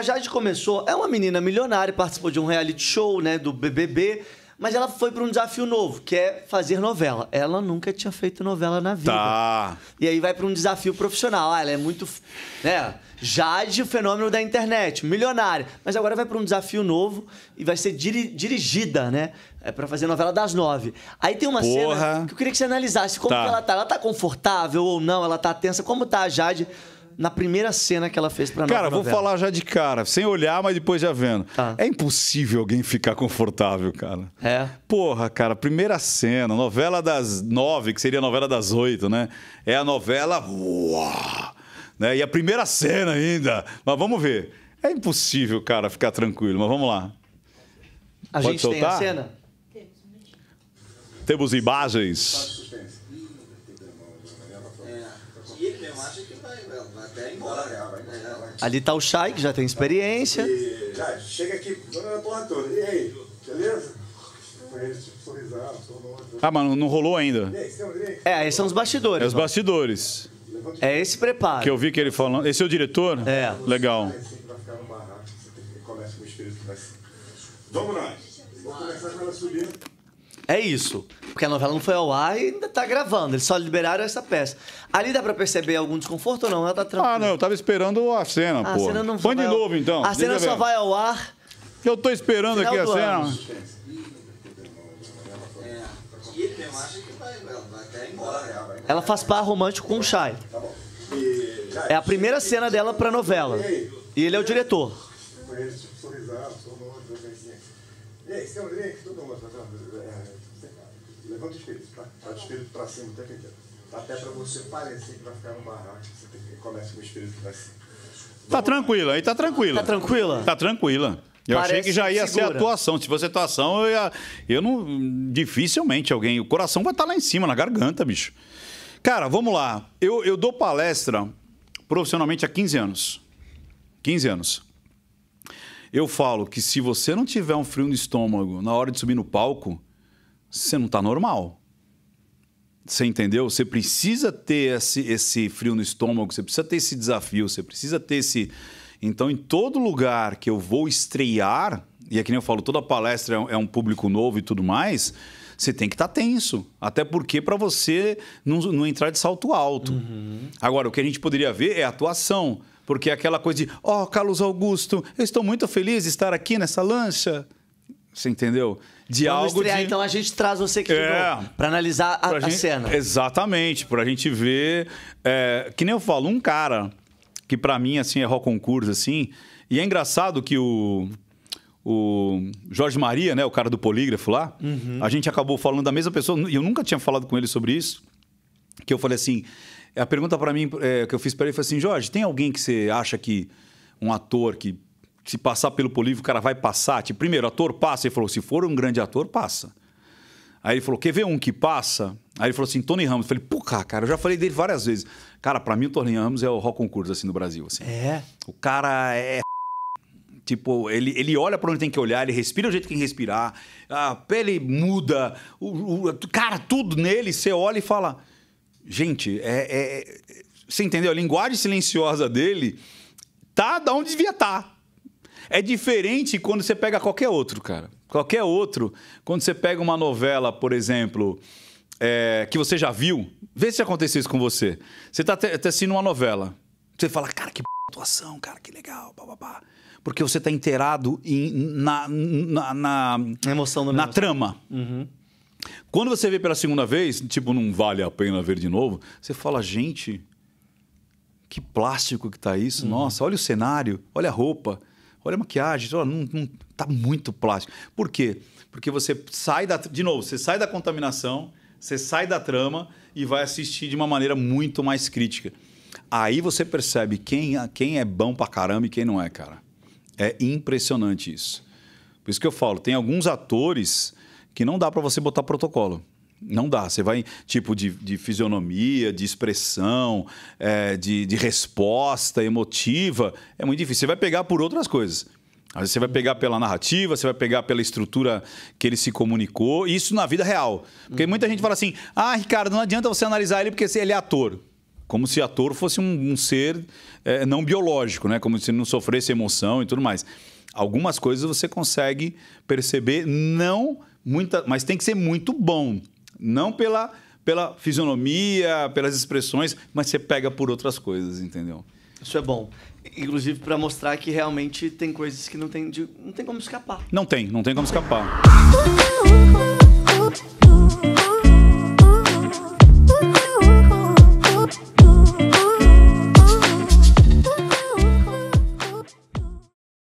a Jade começou, é uma menina milionária, participou de um reality show, né, do BBB, mas ela foi para um desafio novo, que é fazer novela. Ela nunca tinha feito novela na vida. Tá. E aí vai para um desafio profissional. Ah, ela é muito, né? Jade, o fenômeno da internet, milionária. Mas agora vai para um desafio novo e vai ser diri dirigida, né? É para fazer novela das nove. Aí tem uma Porra. cena que eu queria que você analisasse como tá. que ela tá. Ela tá confortável ou não? Ela tá tensa? Como tá a Jade? na primeira cena que ela fez para nós. Cara, vou novela. falar já de cara, sem olhar, mas depois já vendo. Tá. É impossível alguém ficar confortável, cara. É. Porra, cara, primeira cena, novela das nove, que seria a novela das oito, né? É a novela. Uau, né? E a primeira cena ainda. Mas vamos ver. É impossível, cara, ficar tranquilo, mas vamos lá. A Pode gente soltar? tem a cena? Temos imagens. Temos imagens. Ali tá o Chay, que já tem experiência. E, já, chega aqui, dona porra toda. E aí, beleza? Ah, mas não rolou ainda. É, esses são os bastidores. É os bastidores. É esse preparo. Que eu vi que ele falando. Esse é o diretor? É. Legal. Vamos lá. Vou começar com ela subindo. É isso. Porque a novela não foi ao ar e ainda tá gravando. Eles só liberaram essa peça. Ali dá pra perceber algum desconforto ou não? Ela tá ah, tranquila. Ah, não. Eu tava esperando a cena, ah, pô. A cena não Põe de ao... novo, então. A cena só vai ao ar... Eu tô esperando aqui a cena. Ela faz par romântico com o Shai. É a primeira cena dela pra novela. E ele é o diretor. E aí, seu link, tudo, tá Levanta o espírito, tá? Tá de espírito pra cima o tempo inteiro. Tá até pra você parecer que vai ficar no barraco, você tem que começa com o espírito para cima. Tá tranquila, aí tá tranquila. Tá tranquila? Tá tranquila. Eu Parece achei que já ia segura. ser atuação. Se fosse atuação, eu, ia, eu não. Dificilmente alguém. O coração vai estar tá lá em cima, na garganta, bicho. Cara, vamos lá. Eu, eu dou palestra profissionalmente há 15 anos. 15 anos. Eu falo que se você não tiver um frio no estômago na hora de subir no palco, você não está normal. Você entendeu? Você precisa ter esse, esse frio no estômago, você precisa ter esse desafio, você precisa ter esse. Então, em todo lugar que eu vou estrear, e é que nem eu falo, toda palestra é um é público novo e tudo mais, você tem que estar tá tenso. Até porque para você não, não, entrar de salto alto. Uhum. Agora, o que a gente poderia ver é atuação. Porque é aquela coisa de, ó, oh, Carlos Augusto, eu estou muito feliz de estar aqui nessa lancha. Você entendeu? De Vamos algo estrear, de... então a gente traz você aqui é, para analisar a, a gente, cena. Exatamente, para a gente ver. É, que nem eu falo, um cara que para mim assim é rock concurso assim. E é engraçado que o o Jorge Maria, né, o cara do polígrafo lá, uhum. a gente acabou falando da mesma pessoa e eu nunca tinha falado com ele sobre isso. Que eu falei assim, a pergunta para mim é, que eu fiz para ele foi assim, Jorge, tem alguém que você acha que um ator que se passar pelo Polívio, o cara vai passar. Tipo, primeiro, ator passa. Ele falou: se for um grande ator, passa. Aí ele falou: quer ver um que passa? Aí ele falou assim: Tony Ramos. Eu falei: porra, cara, eu já falei dele várias vezes. Cara, para mim o Tony Ramos é o rock concurso assim no Brasil. Assim. É. O cara é. Tipo, ele, ele olha para onde tem que olhar, ele respira o jeito que tem que respirar, a pele muda, o, o cara, tudo nele, você olha e fala. Gente, é, é, é, você entendeu? A linguagem silenciosa dele tá da onde devia estar. Tá. É diferente quando você pega qualquer outro, cara. Qualquer outro, quando você pega uma novela, por exemplo, é, que você já viu, vê se aconteceu isso com você. Você tá até tá assistindo uma novela. Você fala, cara, que atuação, cara, que legal, babá, Porque você tá inteirado em, na, na, na, na emoção do Na trama. Uhum. Quando você vê pela segunda vez, tipo, não vale a pena ver de novo, você fala, gente, que plástico que tá isso, uhum. nossa, olha o cenário, olha a roupa olha a maquiagem, olha, não, não, tá muito plástico. Por quê? Porque você sai da. De novo, você sai da contaminação, você sai da trama e vai assistir de uma maneira muito mais crítica. Aí você percebe quem, é, quem é bom pra caramba e quem não é, cara. É impressionante isso. Por isso que eu falo, tem alguns atores que não dá para você botar protocolo. Não dá. Você vai, tipo, de, de fisionomia, de expressão, é, de, de resposta emotiva. É muito difícil. Você vai pegar por outras coisas. Às vezes você vai pegar pela narrativa, você vai pegar pela estrutura que ele se comunicou, isso na vida real. Porque muita gente fala assim: ah, Ricardo, não adianta você analisar ele porque ele é ator. Como se ator fosse um, um ser é, não biológico, né? Como se não sofresse emoção e tudo mais. Algumas coisas você consegue perceber, não muita, mas tem que ser muito bom. Não pela, pela fisionomia, pelas expressões, mas você pega por outras coisas, entendeu? Isso é bom. Inclusive para mostrar que realmente tem coisas que não tem, de, não tem como escapar. Não tem, não tem como escapar.